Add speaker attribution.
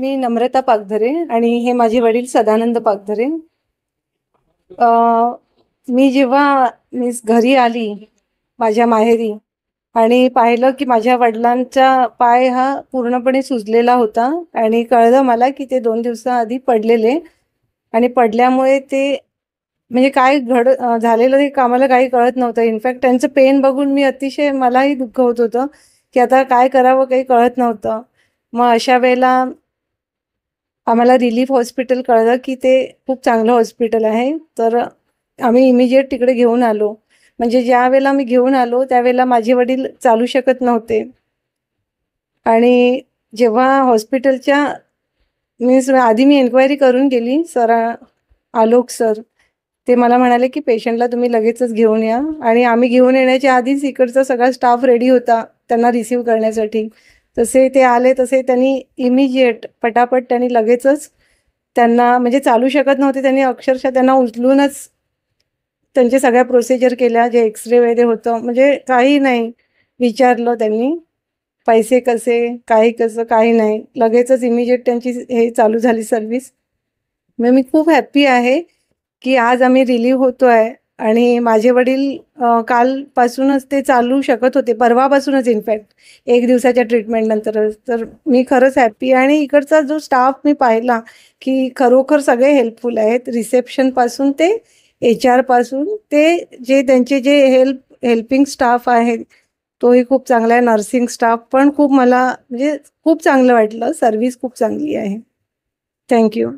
Speaker 1: मी नम्रता पागधरे आणि हे माझे वडील सदानंद पागधरे मी जेव्हा मी घरी आली माझ्या माहेरी आणि पाहिलं की माझ्या वडिलांचा पाय हा पूर्णपणे सुजलेला होता आणि कळलं मला की ते दोन दिवसाआधी पडलेले आणि पडल्यामुळे ते म्हणजे काय घड झालेलं हे कामाला काही कळत नव्हतं इनफॅक्ट त्यांचं पेन बघून मी अतिशय मलाही दुःख होत होतं की आता काय करावं काही कळत नव्हतं मग अशा वेळेला आम्हाला रिलीफ हॉस्पिटल कळलं की ते खूप चांगलं हॉस्पिटल आहे तर आम्ही इमिजिएट तिकडे घेऊन आलो म्हणजे ज्या वेळेला मी घेऊन आलो त्यावेळेला माझे वडील चालू शकत नव्हते आणि जेव्हा हॉस्पिटलच्या मीन्स आधी मी एन्क्वायरी करून गेली सर आलोक सर ते मला म्हणाले की पेशंटला तुम्ही लगेचच घेऊन या आणि आम्ही घेऊन येण्याच्या आधीच इकडचा सगळा स्टाफ रेडी होता त्यांना रिसीव करण्यासाठी तसे ते आले तसे त्यांनी इमिजिएट पटापट त्यांनी लगेचच त्यांना म्हणजे चालू शकत नव्हते त्यांनी अक्षरशः त्यांना उचलूनच त्यांच्या सगळ्या प्रोसिजर केल्या जे एक्सरे वगैरे होतं म्हणजे काही नाही विचारलं त्यांनी पैसे कसे काही कसं काही नाही लगेचच इमिजिएट त्यांची हे चालू झाली सर्विस मग म्हणजे मी खूप हॅप्पी आहे की आज आम्ही रिलीव्ह होतो आहे आणि माझे वडील कालपासूनच ते चालू शकत होते परवापासूनच इनफॅक्ट एक दिवसाच्या ट्रीटमेंटनंतर तर मी खरंच हॅप्पी आणि इकडचा जो स्टाफ मी पाहिला की खरोखर सगळे हेल्पफुल आहेत रिसेप्शनपासून ते एच आरपासून ते जे त्यांचे जे हेल्प हेल्पिंग स्टाफ आहे तोही खूप चांगला आहे नर्सिंग स्टाफ पण खूप मला म्हणजे खूप चांगलं वाटलं सर्व्हिस खूप चांगली आहे थँक्यू